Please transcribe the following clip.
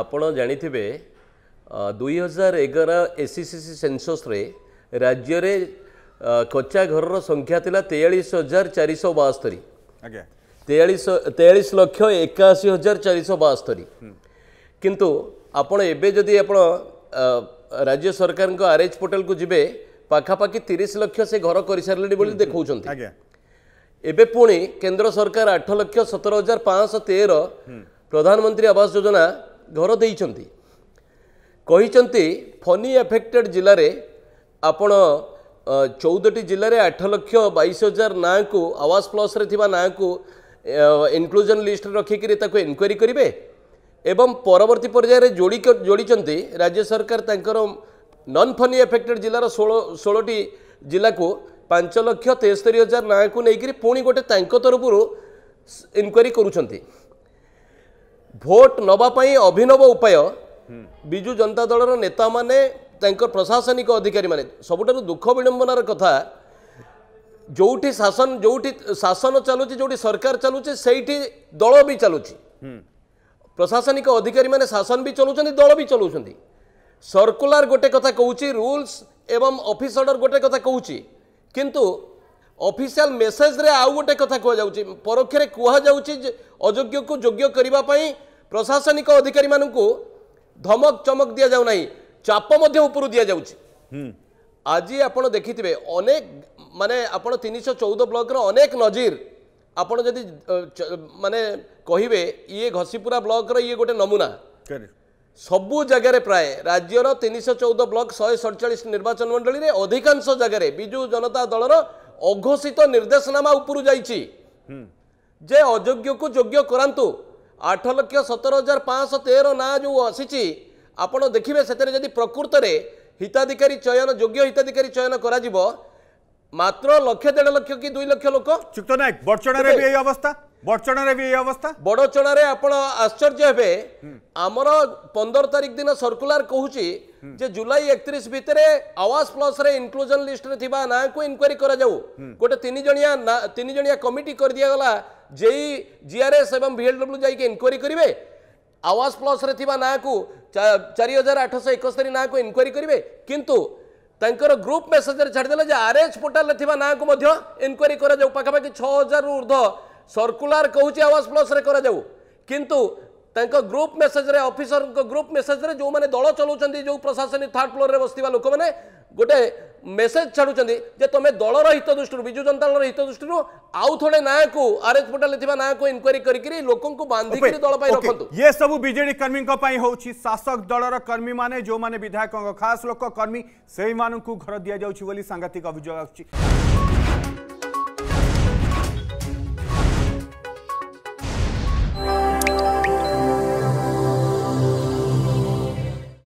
ଆପଣ ଜାଣିଥିବେ ଦୁଇ ହଜାର ଏଗାର ଏସିସିସି ସେନ୍ସସ୍ରେ ରାଜ୍ୟରେ କଚ୍ଚା ଘରର ସଂଖ୍ୟା ଥିଲା ତେୟାଳିଶ ହଜାର ଚାରିଶହ ବାସ୍ତରୀ ଆଜ୍ଞା ତେୟାଳିଶ ତେୟାଳିଶ ଲକ୍ଷ ଏକାଅଶୀ ହଜାର ଚାରିଶହ ବାସ୍ତରୀ କିନ୍ତୁ ଆପଣ ଏବେ ଯଦି ଆପଣ ରାଜ୍ୟ ସରକାରଙ୍କ ଆର୍ ଏଚ୍ ପୋର୍ଟାଲକୁ ଯିବେ ପାଖାପାଖି ତିରିଶ ଲକ୍ଷ ସେ ଘର କରିସାରିଲେଣି ବୋଲି ଦେଖାଉଛନ୍ତି ଏବେ ପୁଣି କେନ୍ଦ୍ର ସରକାର ଆଠ ଲକ୍ଷ ସତର ହଜାର ପାଞ୍ଚଶହ ତେର ପ୍ରଧାନମନ୍ତ୍ରୀ ଆବାସ ଯୋଜନା ଘର ଦେଇଛନ୍ତି କହିଛନ୍ତି ଫନି ଏଫେକ୍ଟେଡ଼ ଜିଲ୍ଲାରେ ଆପଣ ଚଉଦଟି ଜିଲ୍ଲାରେ ଆଠ ଲକ୍ଷ ବାଇଶ ହଜାର ନାଁକୁ ଆୱାସ ପ୍ଲସ୍ରେ ଥିବା ନାଁକୁ ଇନକ୍ଲୁଜନ୍ ଲିଷ୍ଟରେ ରଖିକରି ତାକୁ ଇନକ୍ୱାରି କରିବେ ଏବଂ ପରବର୍ତ୍ତୀ ପର୍ଯ୍ୟାୟରେ ଯୋଡ଼ି ଯୋଡ଼ିଛନ୍ତି ରାଜ୍ୟ ସରକାର ତାଙ୍କର ନନ୍ ଫନି ଏଫେକ୍ଟେଡ଼ ଜିଲ୍ଲାର ଷୋହଳ ଷୋହଳଟି ଜିଲ୍ଲାକୁ ପାଞ୍ଚ ଲକ୍ଷ ତେସ୍ତରୀ ହଜାର ନାଁକୁ ନେଇକରି ପୁଣି ଗୋଟେ ତାଙ୍କ ତରଫରୁ ଇନକ୍ୱାରି କରୁଛନ୍ତି ଭୋଟ ନେବା ପାଇଁ ଅଭିନବ ଉପାୟ ବିଜୁ ଜନତା ଦଳର ନେତାମାନେ ତାଙ୍କ ପ୍ରଶାସନିକ ଅଧିକାରୀମାନେ ସବୁଠାରୁ ଦୁଃଖ ବିଡ଼ମ୍ବନାର କଥା ଯେଉଁଠି ଶାସନ ଯେଉଁଠି ଶାସନ ଚାଲୁଛି ଯେଉଁଠି ସରକାର ଚାଲୁଛି ସେଇଠି ଦଳ ବି ଚାଲୁଛି ପ୍ରଶାସନିକ ଅଧିକାରୀମାନେ ଶାସନ ବି ଚଲଉଛନ୍ତି ଦଳ ବି ଚଲଉଛନ୍ତି ସର୍କୁଲାର ଗୋଟେ କଥା କହୁଛି ରୁଲ୍ସ ଏବଂ ଅଫିସ ଅର୍ଡ଼ର ଗୋଟେ କଥା କହୁଛି କିନ୍ତୁ ଅଫିସିଆଲ ମେସେଜରେ ଆଉ ଗୋଟେ କଥା କୁହାଯାଉଛି ପରୋକ୍ଷରେ କୁହାଯାଉଛି ଯେ ଅଯୋଗ୍ୟକୁ ଯୋଗ୍ୟ କରିବା ପାଇଁ ପ୍ରଶାସନିକ ଅଧିକାରୀମାନଙ୍କୁ ଧମକ ଚମକ ଦିଆଯାଉ ନାହିଁ ଚାପ ମଧ୍ୟ ଉପରୁ ଦିଆଯାଉଛି ଆଜି ଆପଣ ଦେଖିଥିବେ ଅନେକ ମାନେ ଆପଣ ତିନିଶହ ଚଉଦ ବ୍ଲକର ଅନେକ ନଜିର ଆପଣ ଯଦି ମାନେ କହିବେ ଇଏ ଘଷିପୁରା ବ୍ଲକର ଇଏ ଗୋଟେ ନମୁନା ସବୁ ଜାଗାରେ ପ୍ରାୟ ରାଜ୍ୟର ତିନିଶହ ଚଉଦ ବ୍ଲକ ଶହେ ସଡ଼ଚାଳିଶ ନିର୍ବାଚନ ମଣ୍ଡଳୀରେ ଅଧିକାଂଶ ଜାଗାରେ ବିଜୁ ଜନତା ଦଳର ଅଘୋଷିତ ନିର୍ଦ୍ଦେଶନାମା ଉପରୁ ଯାଇଛି ଯେ ଅଯୋଗ୍ୟକୁ ଯୋଗ୍ୟ କରାନ୍ତୁ ଆଠ ଲକ୍ଷ ସତର ହଜାର ପାଞ୍ଚଶହ ତେର ନାଁ ଯେଉଁ ଆସିଛି ଆପଣ ଦେଖିବେ ସେଥିରେ ଯଦି ପ୍ରକୃତରେ ହିତାଧିକାରୀ ଚୟନ ଯୋଗ୍ୟ ହିତାଧିକାରୀ ଚୟନ କରାଯିବ ମାତ୍ର ଲକ୍ଷେ ଦେଢ଼ ଲକ୍ଷ କି ଦୁଇ ଲକ୍ଷ ଲୋକ ଚୁକ୍ତ ନାୟକ ବର୍ଚ୍ଚଣାରେ ବି ଏଇ ଅବସ୍ଥା বড়চণরে বি এই অবস্থা বড়চণরে আপন আশ্চর্য হবে আমার 15 তারিখ দিন সার্কুলার কহুচি যে জুলাই 31 ভিতরে আওয়াজ প্লাস রে ইনক্লুজন লিস্ট রে থিবা না কো ইনকোয়ারি করা যাও গোটে তিন জনিয়া তিন জনিয়া কমিটি করে দিয়া গলা যেই জিআরএস এবং ভিএলডব্লিউ যাই কে ইনকোয়ারি করিবে আওয়াজ প্লাস রে থিবা না কো 4871 না কো ইনকোয়ারি করিবে কিন্তু ତାଙ୍କର ଗ୍ରୁପ୍ ମେସେଜରେ ଛାଡ଼ିଦେଲେ ଯେ ଆର୍ଏଚ୍ ପୋର୍ଟାଲରେ ଥିବା ନାଁକୁ ମଧ୍ୟ ଇନକ୍ୱାରି କରାଯାଉ ପାଖାପାଖି ଛଅ ହଜାରରୁ ଉର୍ଦ୍ଧ୍ୱ सर्कुलार कहूँ आवाज प्लस रे करा जाऊ किंतु ତାଙ୍କ ଗ୍ରୁପ୍ ମେସେଜରେ ଅଫିସରଙ୍କ ଗ୍ରୁପ୍ ମେସେଜରେ ଯେଉଁମାନେ ଦଳ ଚଲାଉଛନ୍ତି ଯେଉଁ ପ୍ରଶାସନିକ ଥାର୍ଡ ଫ୍ଲୋରରେ ବସିଥିବା ଲୋକମାନେ ଗୋଟେ ମେସେଜ ଛାଡ଼ୁଛନ୍ତି ଯେ ତମେ ଦଳର ହିତ ଦୃଷ୍ଟିରୁ ବିଜୁ ଜନତା ଦଳର ହିତ ଦୃଷ୍ଟିରୁ ଆଉ ଥରେ ନାୟକୁ ଆର୍ଏଚ୍ ପୋର୍ଟାଲରେ ଥିବା ନାୟକୁ ଇନକ୍ୱାରି କରିକିରି ଲୋକଙ୍କୁ ବାନ୍ଧିକିରି ଦଳ ପାଇଁ ରଖନ୍ତୁ ଏ ସବୁ ବିଜେଡି କର୍ମୀଙ୍କ ପାଇଁ ହେଉଛି ଶାସକ ଦଳର କର୍ମୀମାନେ ଯେଉଁମାନେ ବିଧାୟକଙ୍କ ଖାସ ଲୋକ କର୍ମୀ ସେଇମାନଙ୍କୁ ଘର ଦିଆଯାଉଛି ବୋଲି ସାଂଘାତିକ ଅଭିଯୋଗ ଆସୁଛି